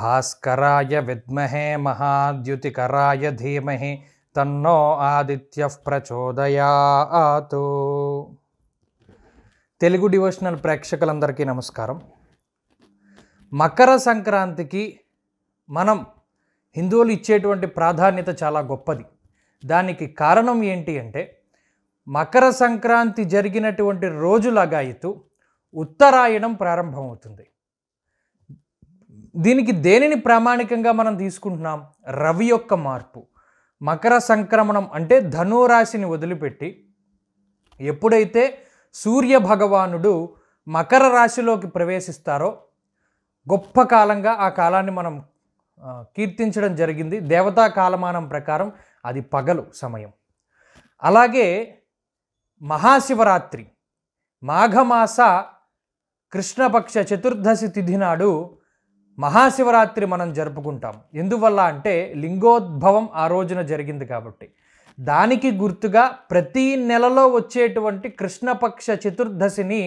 భాస్కరాయ విద్మహే మహాద్యుతికరాయ ధీమహి తన్నో ఆదిత్య ప్రచోదయాతు తెలుగు డివోషనల్ ప్రేక్షకులందరికీ నమస్కారం మకర సంక్రాంతికి మనం హిందువులు ఇచ్చేటువంటి ప్రాధాన్యత చాలా గొప్పది దానికి కారణం ఏంటి అంటే మకర సంక్రాంతి జరిగినటువంటి రోజులగాయితూ ఉత్తరాయణం ప్రారంభమవుతుంది దీనికి దేనిని ప్రామాణికంగా మనం తీసుకుంటున్నాం రవి యొక్క మార్పు మకర సంక్రమణం అంటే ధనురాశిని వదిలిపెట్టి ఎప్పుడైతే సూర్య భగవానుడు మకర రాశిలోకి ప్రవేశిస్తారో గొప్ప కాలంగా ఆ కాలాన్ని మనం కీర్తించడం జరిగింది దేవతా కాలమానం ప్రకారం అది పగలు సమయం అలాగే మహాశివరాత్రి మాఘమాస కృష్ణపక్ష చతుర్దశి తిథి నాడు మహాశివరాత్రి మనం జరుపుకుంటాం ఎందువల్ల అంటే లింగోద్భవం ఆ రోజున జరిగింది కాబట్టి దానికి గుర్తుగా ప్రతి నెలలో వచ్చేటువంటి కృష్ణపక్ష చతుర్దశిని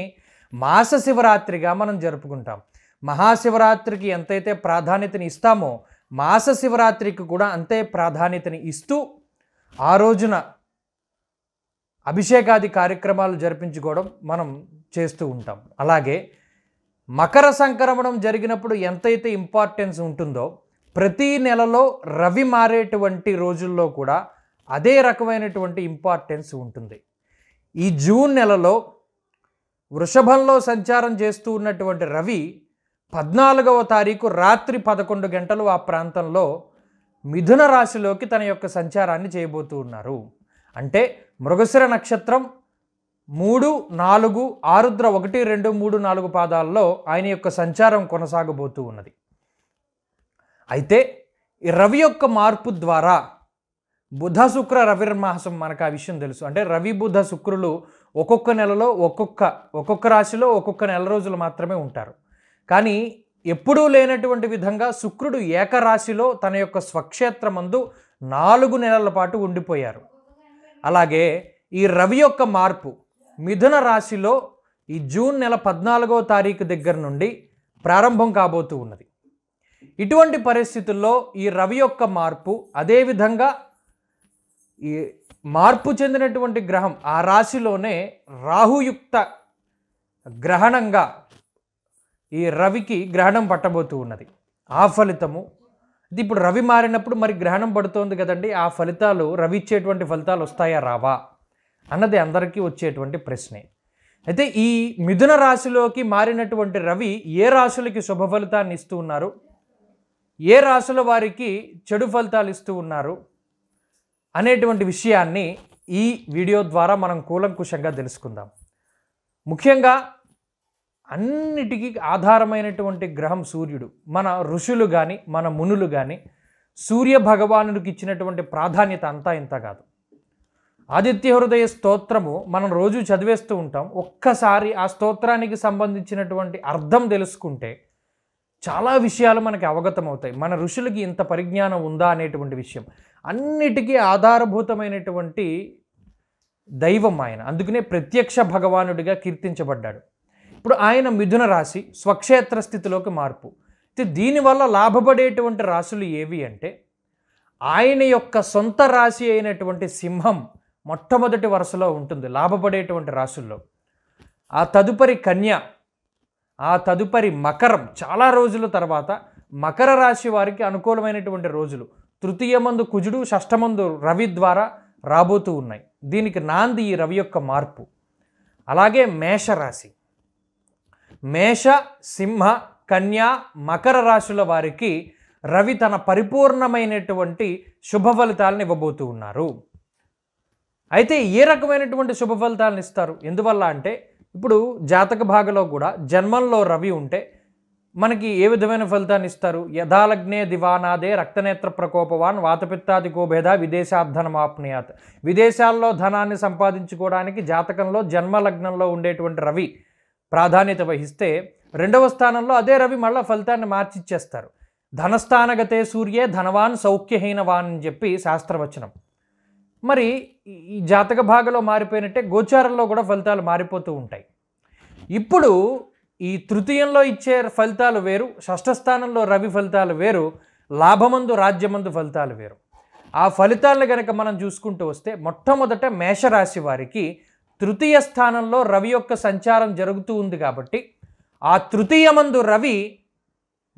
మాస శివరాత్రిగా మనం జరుపుకుంటాం మహాశివరాత్రికి ఎంతైతే ప్రాధాన్యతని ఇస్తామో మాస శివరాత్రికి కూడా అంతే ప్రాధాన్యతని ఇస్తూ ఆ రోజున అభిషేకాది కార్యక్రమాలు జరిపించుకోవడం మనం చేస్తూ ఉంటాం అలాగే మకర సంక్రమణం జరిగినప్పుడు ఎంతైతే ఇంపార్టెన్స్ ఉంటుందో ప్రతి నెలలో రవి మారేటువంటి రోజుల్లో కూడా అదే రకమైనటువంటి ఇంపార్టెన్స్ ఉంటుంది ఈ జూన్ నెలలో వృషభంలో సంచారం చేస్తూ ఉన్నటువంటి రవి పద్నాలుగవ తారీఖు రాత్రి పదకొండు గంటలు ఆ ప్రాంతంలో మిథున రాశిలోకి తన యొక్క సంచారాన్ని చేయబోతూ ఉన్నారు అంటే మృగశిర నక్షత్రం మూడు నాలుగు ఆరుద్ర ఒకటి రెండు మూడు నాలుగు పాదాల్లో ఆయన యొక్క సంచారం కొనసాగబోతూ ఉన్నది అయితే ఈ రవి యొక్క మార్పు ద్వారా బుధ శుక్ర రవిర్మాసం మనకు ఆ విషయం తెలుసు అంటే రవి బుధ శుక్రులు ఒక్కొక్క నెలలో ఒక్కొక్క ఒక్కొక్క రాశిలో ఒక్కొక్క నెల రోజులు మాత్రమే ఉంటారు కానీ ఎప్పుడూ లేనటువంటి విధంగా శుక్రుడు ఏకరాశిలో తన యొక్క స్వక్షేత్రమందు నాలుగు నెలల పాటు ఉండిపోయారు అలాగే ఈ రవి యొక్క మార్పు మిథున రాశిలో ఈ జూన్ నెల పద్నాలుగో తారీఖు దగ్గర నుండి ప్రారంభం కాబోతూ ఉన్నది ఇటువంటి పరిస్థితుల్లో ఈ రవి యొక్క మార్పు అదేవిధంగా ఈ మార్పు చెందినటువంటి గ్రహం ఆ రాశిలోనే రాహుయుక్త గ్రహణంగా ఈ రవికి గ్రహణం పట్టబోతూ ఉన్నది ఆ ఫలితము ఇది ఇప్పుడు రవి మారినప్పుడు మరి గ్రహణం పడుతోంది కదండి ఆ ఫలితాలు రవి ఇచ్చేటువంటి ఫలితాలు వస్తాయా రావా అన్నది అందరికీ వచ్చేటువంటి ప్రశ్నే అయితే ఈ మిథున రాశిలోకి మారినటువంటి రవి ఏ రాశులకి శుభ ఫలితాన్ని ఇస్తూ ఉన్నారు ఏ రాశుల వారికి చెడు ఫలితాలు ఇస్తూ ఉన్నారు అనేటువంటి విషయాన్ని ఈ వీడియో ద్వారా మనం కూలంకుశంగా తెలుసుకుందాం ముఖ్యంగా అన్నిటికీ ఆధారమైనటువంటి గ్రహం సూర్యుడు మన ఋషులు కానీ మన మునులు కానీ సూర్య భగవానుడికి ఇచ్చినటువంటి ప్రాధాన్యత అంతా ఇంత కాదు ఆదిత్య హృదయ స్తోత్రము మనం రోజు చదివేస్తూ ఉంటాం ఒక్కసారి ఆ స్తోత్రానికి సంబంధించినటువంటి అర్థం తెలుసుకుంటే చాలా విషయాలు మనకి అవగతమవుతాయి మన ఋషులకి ఇంత పరిజ్ఞానం ఉందా అనేటువంటి విషయం అన్నిటికీ ఆధారభూతమైనటువంటి దైవం ఆయన అందుకనే ప్రత్యక్ష భగవానుడిగా కీర్తించబడ్డాడు ఇప్పుడు ఆయన మిథున రాశి స్వక్షేత్ర స్థితిలోకి మార్పు దీనివల్ల లాభపడేటువంటి రాశులు ఏవి అంటే ఆయన యొక్క సొంత రాశి అయినటువంటి సింహం మొట్టమొదటి వరుసలో ఉంటుంది లాభపడేటువంటి రాసుల్లో ఆ తదుపరి కన్య ఆ తదుపరి మకరం చాలా రోజుల తర్వాత మకర రాశి వారికి అనుకూలమైనటువంటి రోజులు తృతీయ మందు కుజుడు షష్టమందు రవి ద్వారా రాబోతూ ఉన్నాయి దీనికి నాంది ఈ రవి యొక్క మార్పు అలాగే మేషరాశి మేష సింహ కన్యా మకర రాశుల వారికి రవి తన పరిపూర్ణమైనటువంటి శుభ ఫలితాలను ఇవ్వబోతూ ఉన్నారు అయితే ఏ రకమైనటువంటి శుభ ఫలితాలను ఇస్తారు ఎందువల్ల అంటే ఇప్పుడు జాతక భాగలో కూడా జన్మంలో రవి ఉంటే మనకి ఏ విధమైన ఫలితాన్ని ఇస్తారు యథాలగ్నే దివానాదే రక్తనేత్ర ప్రకోపవాన్ వాతపిత్తాది గోభేద విదేశార్ధనమాప్నియాత్ విదేశాల్లో ధనాన్ని సంపాదించుకోవడానికి జాతకంలో జన్మలగ్నంలో ఉండేటువంటి రవి ప్రాధాన్యత వహిస్తే రెండవ స్థానంలో అదే రవి మళ్ళీ ఫలితాన్ని మార్చిచ్చేస్తారు ధనస్థానగతే సూర్యే ధనవాన్ సౌఖ్యహీనవాన్ అని చెప్పి శాస్త్రవచనం మరి ఈ జాతక భాగలో మారిపోయినట్టే గోచారంలో కూడా ఫలితాలు మారిపోతూ ఉంటాయి ఇప్పుడు ఈ తృతీయంలో ఇచ్చే ఫలితాలు వేరు షష్ఠస్థానంలో రవి ఫలితాలు వేరు లాభమందు రాజ్యమందు ఫలితాలు వేరు ఆ ఫలితాలను కనుక మనం చూసుకుంటూ వస్తే మొట్టమొదట మేషరాశి వారికి తృతీయ స్థానంలో రవి యొక్క సంచారం జరుగుతూ ఉంది కాబట్టి ఆ తృతీయమందు రవి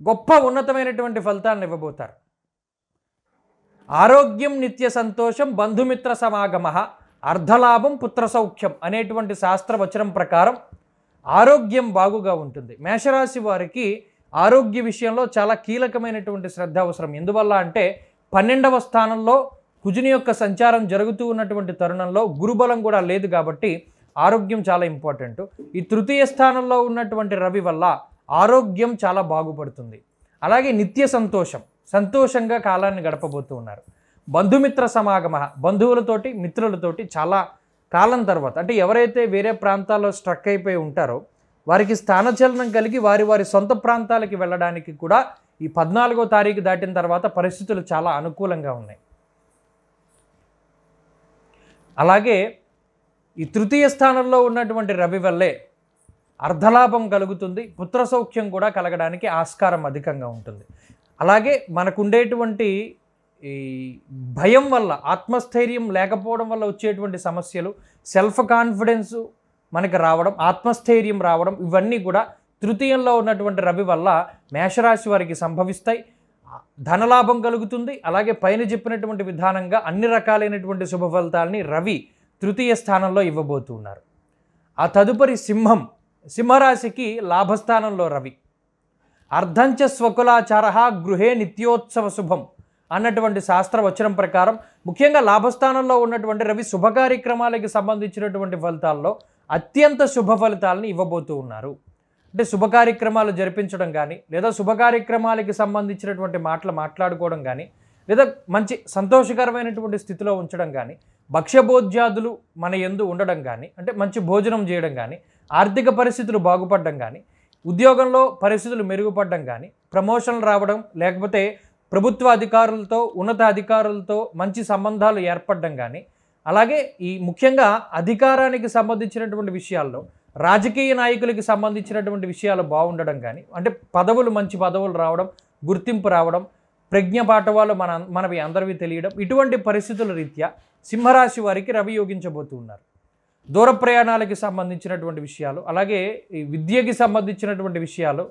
గొప్ప ఉన్నతమైనటువంటి ఫలితాలను ఇవ్వబోతారు ఆరోగ్యం నిత్య సంతోషం బంధుమిత్ర సమాగమ అర్ధలాభం పుత్రసౌఖ్యం అనేటువంటి శాస్త్రవచనం ప్రకారం ఆరోగ్యం బాగుగా ఉంటుంది మేషరాశి వారికి ఆరోగ్య విషయంలో చాలా కీలకమైనటువంటి శ్రద్ధ అవసరం ఎందువల్ల అంటే పన్నెండవ స్థానంలో కుజుని యొక్క సంచారం జరుగుతూ ఉన్నటువంటి తరుణంలో గురుబలం కూడా లేదు కాబట్టి ఆరోగ్యం చాలా ఇంపార్టెంట్ ఈ తృతీయ స్థానంలో ఉన్నటువంటి రవి వల్ల ఆరోగ్యం చాలా బాగుపడుతుంది అలాగే నిత్య సంతోషం సంతోషంగా కాలాన్ని గడపబోతూ ఉన్నారు బంధుమిత్ర సమాగమ బంధువులతోటి మిత్రులతోటి చాలా కాలం తర్వాత అంటే ఎవరైతే వేరే ప్రాంతాల్లో స్ట్రక్ అయిపోయి ఉంటారో వారికి స్థానచలనం కలిగి వారి వారి సొంత ప్రాంతాలకి వెళ్ళడానికి కూడా ఈ పద్నాలుగో తారీఖు దాటిన తర్వాత పరిస్థితులు చాలా అనుకూలంగా ఉన్నాయి అలాగే ఈ తృతీయ స్థానంలో ఉన్నటువంటి రవి వల్లే అర్ధలాభం కలుగుతుంది పుత్ర సౌఖ్యం కూడా కలగడానికి ఆస్కారం అధికంగా ఉంటుంది అలాగే మనకుండేటువంటి ఈ భయం వల్ల ఆత్మస్థైర్యం లేకపోవడం వల్ల వచ్చేటువంటి సమస్యలు సెల్ఫ్ కాన్ఫిడెన్స్ మనకి రావడం ఆత్మస్థైర్యం రావడం ఇవన్నీ కూడా తృతీయంలో ఉన్నటువంటి రవి వల్ల మేషరాశి వారికి సంభవిస్తాయి ధనలాభం కలుగుతుంది అలాగే పైన చెప్పినటువంటి విధానంగా అన్ని రకాలైనటువంటి శుభ ఫలితాలని రవి తృతీయ స్థానంలో ఇవ్వబోతున్నారు ఆ తదుపరి సింహం సింహరాశికి లాభస్థానంలో రవి అర్ధంచ స్వకులాచార గృహే నిత్యోత్సవ శుభం అన్నటువంటి శాస్త్ర వచనం ప్రకారం ముఖ్యంగా లాభస్థానంలో ఉన్నటువంటి రవి శుభ కార్యక్రమాలకి సంబంధించినటువంటి ఫలితాల్లో అత్యంత శుభ ఫలితాలను ఇవ్వబోతూ ఉన్నారు అంటే శుభ కార్యక్రమాలు జరిపించడం కానీ లేదా శుభ కార్యక్రమాలకి సంబంధించినటువంటి మాటలు మాట్లాడుకోవడం కానీ లేదా మంచి సంతోషకరమైనటువంటి స్థితిలో ఉంచడం కానీ భక్ష్యభోజ్యాదులు మన ఎందు ఉండడం కానీ అంటే మంచి భోజనం చేయడం కానీ ఆర్థిక పరిస్థితులు బాగుపడడం కానీ ఉద్యోగంలో పరిస్థితులు మెరుగుపడడం కానీ ప్రమోషన్లు రావడం లేకపోతే ప్రభుత్వ అధికారులతో ఉన్నత అధికారులతో మంచి సంబంధాలు ఏర్పడడం కానీ అలాగే ఈ ముఖ్యంగా అధికారానికి సంబంధించినటువంటి విషయాల్లో రాజకీయ నాయకులకి సంబంధించినటువంటి విషయాలు బాగుండడం కానీ అంటే పదవులు మంచి పదవులు రావడం గుర్తింపు రావడం ప్రజ్ఞ పాఠవాలు మన మనవి అందరివి తెలియడం ఇటువంటి పరిస్థితుల రీత్యా సింహరాశి వారికి రవి యోగించబోతున్నారు దూర ప్రయాణాలకి సంబంధించినటువంటి విషయాలు అలాగే ఈ విద్యకి సంబంధించినటువంటి విషయాలు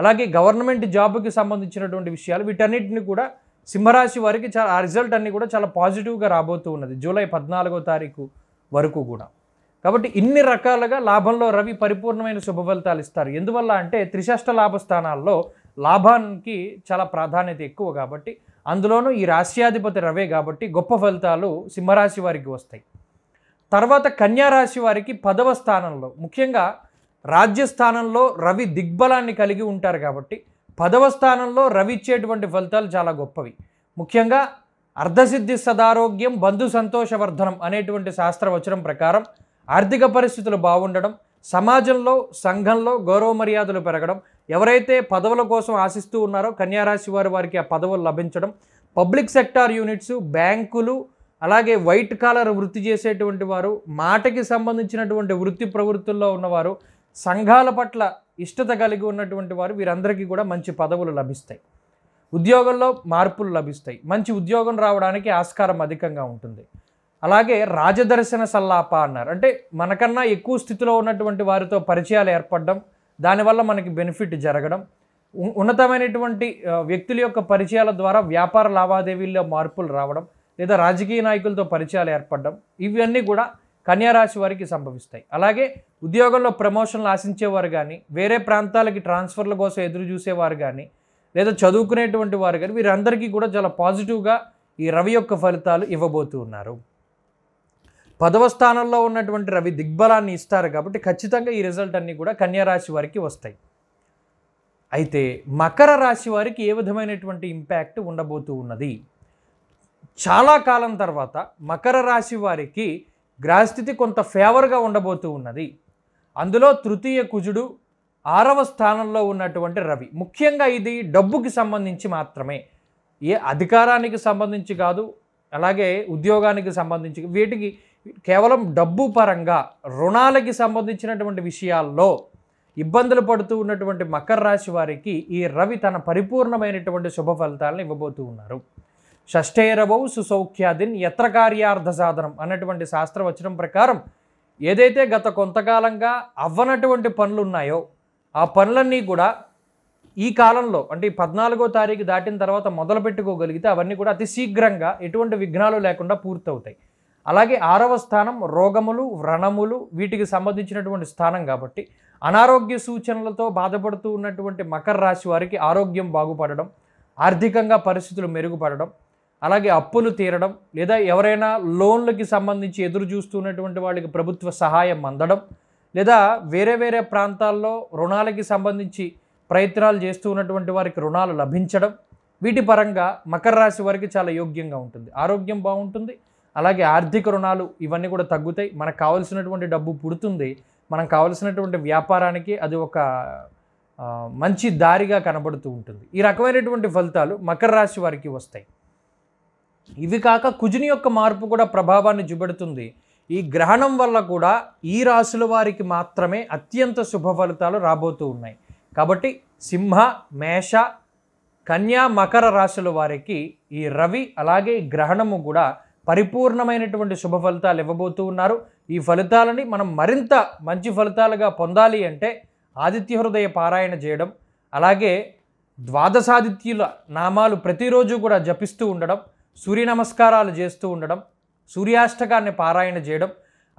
అలాగే గవర్నమెంట్ జాబ్కి సంబంధించినటువంటి విషయాలు వీటన్నిటిని కూడా సింహరాశి వారికి చాలా ఆ రిజల్ట్ అన్నీ కూడా చాలా పాజిటివ్గా రాబోతూ ఉన్నది జూలై పద్నాలుగో తారీఖు వరకు కూడా కాబట్టి ఇన్ని రకాలుగా లాభంలో రవి పరిపూర్ణమైన శుభ ఫలితాలు ఇస్తారు ఎందువల్ల అంటే త్రిశష్ట లాభ స్థానాల్లో లాభానికి చాలా ప్రాధాన్యత ఎక్కువ కాబట్టి అందులోనూ ఈ రాశ్యాధిపతి రవే కాబట్టి గొప్ప ఫలితాలు సింహరాశి వారికి వస్తాయి తర్వాత కన్యారాశి వారికి పదవ స్థానంలో ముఖ్యంగా రాజ్యస్థానంలో రవి దిగ్బలాన్ని కలిగి ఉంటారు కాబట్టి పదవ స్థానంలో రవి ఇచ్చేటువంటి ఫలితాలు చాలా గొప్పవి ముఖ్యంగా అర్ధసిద్ధి సదారోగ్యం బంధు సంతోషవర్ధనం అనేటువంటి శాస్త్రవచనం ప్రకారం ఆర్థిక పరిస్థితులు బాగుండడం సమాజంలో సంఘంలో గౌరవ మర్యాదలు పెరగడం ఎవరైతే పదవుల కోసం ఆశిస్తూ ఉన్నారో కన్యారాశి వారి వారికి ఆ పదవులు లభించడం పబ్లిక్ సెక్టార్ యూనిట్స్ బ్యాంకులు అలాగే వైట్ కాలర్ వృత్తి చేసేటువంటి వారు మాటకి సంబంధించినటువంటి వృత్తి ప్రవృత్తుల్లో ఉన్నవారు సంఘాల పట్ల ఇష్టత కలిగి ఉన్నటువంటి వారు వీరందరికీ కూడా మంచి పదవులు లభిస్తాయి ఉద్యోగంలో మార్పులు లభిస్తాయి మంచి ఉద్యోగం రావడానికి ఆస్కారం అధికంగా ఉంటుంది అలాగే రాజదర్శన సల్లాప అన్నారు అంటే మనకన్నా ఎక్కువ స్థితిలో ఉన్నటువంటి వారితో పరిచయాలు ఏర్పడడం దానివల్ల మనకి బెనిఫిట్ జరగడం ఉన్నతమైనటువంటి వ్యక్తుల యొక్క పరిచయాల ద్వారా వ్యాపార లావాదేవీల్లో మార్పులు రావడం లేదా రాజకీయ నాయకులతో పరిచయాలు ఏర్పడడం ఇవన్నీ కూడా కన్యారాశి వారికి సంభవిస్తాయి అలాగే ఉద్యోగంలో ప్రమోషన్లు ఆశించేవారు కానీ వేరే ప్రాంతాలకి ట్రాన్స్ఫర్ల కోసం ఎదురు చూసేవారు కానీ లేదా చదువుకునేటువంటి వారు కానీ వీరందరికీ కూడా చాలా పాజిటివ్గా ఈ రవి యొక్క ఫలితాలు ఇవ్వబోతూ ఉన్నారు పదవ స్థానంలో ఉన్నటువంటి రవి దిగ్బలాన్ని ఇస్తారు కాబట్టి ఖచ్చితంగా ఈ రిజల్ట్ అన్నీ కూడా కన్యారాశి వారికి వస్తాయి అయితే మకర రాశి వారికి ఏ విధమైనటువంటి ఇంపాక్ట్ ఉండబోతూ ఉన్నది చాలా కాలం తర్వాత మకర రాశి వారికి గ్రహస్థితి కొంత ఫేవర్గా ఉండబోతూ ఉన్నది అందులో తృతీయ కుజుడు ఆరవ స్థానంలో ఉన్నటువంటి రవి ముఖ్యంగా ఇది డబ్బుకి సంబంధించి మాత్రమే ఏ అధికారానికి సంబంధించి కాదు అలాగే ఉద్యోగానికి సంబంధించి వీటికి కేవలం డబ్బు పరంగా రుణాలకి సంబంధించినటువంటి విషయాల్లో ఇబ్బందులు పడుతూ ఉన్నటువంటి మకర రాశి వారికి ఈ రవి తన పరిపూర్ణమైనటువంటి శుభ ఫలితాలను ఇవ్వబోతూ ఉన్నారు షష్ఠైరవౌ సుసౌఖ్యాదిన్ ఎత్ర కార్యార్థ సాధనం అన్నటువంటి శాస్త్రవచనం ప్రకారం ఏదైతే గత కొంతకాలంగా అవ్వనటువంటి పనులు ఉన్నాయో ఆ పనులన్నీ కూడా ఈ కాలంలో అంటే పద్నాలుగో తారీఖు దాటిన తర్వాత మొదలు పెట్టుకోగలిగితే అవన్నీ కూడా అతి శీఘ్రంగా ఎటువంటి విఘ్నాలు లేకుండా పూర్తవుతాయి అలాగే ఆరవ స్థానం రోగములు వ్రణములు వీటికి సంబంధించినటువంటి స్థానం కాబట్టి అనారోగ్య సూచనలతో బాధపడుతూ ఉన్నటువంటి మకర రాశి వారికి ఆరోగ్యం బాగుపడడం ఆర్థికంగా పరిస్థితులు మెరుగుపడడం అలాగే అప్పులు తీరడం లేదా ఎవరైనా లోన్లకి సంబంధించి ఎదురు చూస్తున్నటువంటి వాళ్ళకి ప్రభుత్వ సహాయం అందడం లేదా వేరే వేరే ప్రాంతాల్లో రుణాలకి సంబంధించి ప్రయత్నాలు చేస్తూ ఉన్నటువంటి వారికి రుణాలు లభించడం వీటి పరంగా మకర రాశి వారికి చాలా యోగ్యంగా ఉంటుంది ఆరోగ్యం బాగుంటుంది అలాగే ఆర్థిక రుణాలు ఇవన్నీ కూడా తగ్గుతాయి మనకు కావలసినటువంటి డబ్బు పుడుతుంది మనం కావలసినటువంటి వ్యాపారానికి అది ఒక మంచి దారిగా కనబడుతూ ఉంటుంది ఈ రకమైనటువంటి ఫలితాలు మకర రాశి వారికి వస్తాయి ఇవి కాక కుజుని యొక్క మార్పు కూడా ప్రభావాన్ని చూపెడుతుంది ఈ గ్రహణం వల్ల కూడా ఈ రాశుల వారికి మాత్రమే అత్యంత శుభ ఫలితాలు రాబోతూ ఉన్నాయి కాబట్టి సింహ మేష కన్యా మకర రాశుల వారికి ఈ రవి అలాగే గ్రహణము కూడా పరిపూర్ణమైనటువంటి శుభ ఫలితాలు ఇవ్వబోతూ ఉన్నారు ఈ ఫలితాలని మనం మరింత మంచి ఫలితాలుగా పొందాలి అంటే ఆదిత్య హృదయ పారాయణ చేయడం అలాగే ద్వాదశాదిత్యుల నామాలు ప్రతిరోజు కూడా జపిస్తూ ఉండడం సూర్య నమస్కారాలు చేస్తూ ఉండడం సూర్యాష్టకాన్ని పారాయణ చేయడం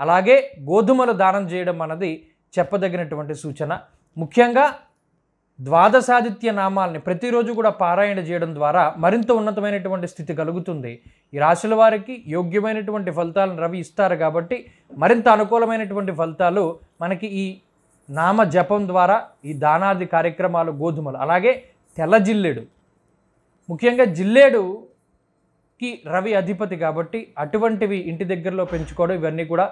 అలాగే గోధుమలు దానం చేయడం అన్నది చెప్పదగినటువంటి సూచన ముఖ్యంగా ద్వాదశాదిత్య నామాల్ని ప్రతిరోజు కూడా పారాయణ చేయడం ద్వారా మరింత ఉన్నతమైనటువంటి స్థితి కలుగుతుంది ఈ రాశుల వారికి యోగ్యమైనటువంటి ఫలితాలను రవి ఇస్తారు కాబట్టి మరింత అనుకూలమైనటువంటి ఫలితాలు మనకి ఈ నామ జపం ద్వారా ఈ దానాది కార్యక్రమాలు గోధుమలు అలాగే తెల్ల జిల్లేడు ముఖ్యంగా జిల్లేడు కి రవి అధిపతి కాబట్టి అటువంటివి ఇంటి దగ్గరలో పెంచుకోవడం ఇవన్నీ కూడా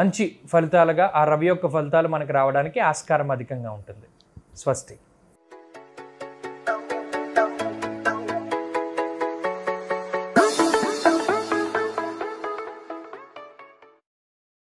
మంచి ఫలితాలుగా ఆ రవి యొక్క ఫలితాలు మనకు రావడానికి ఆస్కారం అధికంగా ఉంటుంది స్వస్తి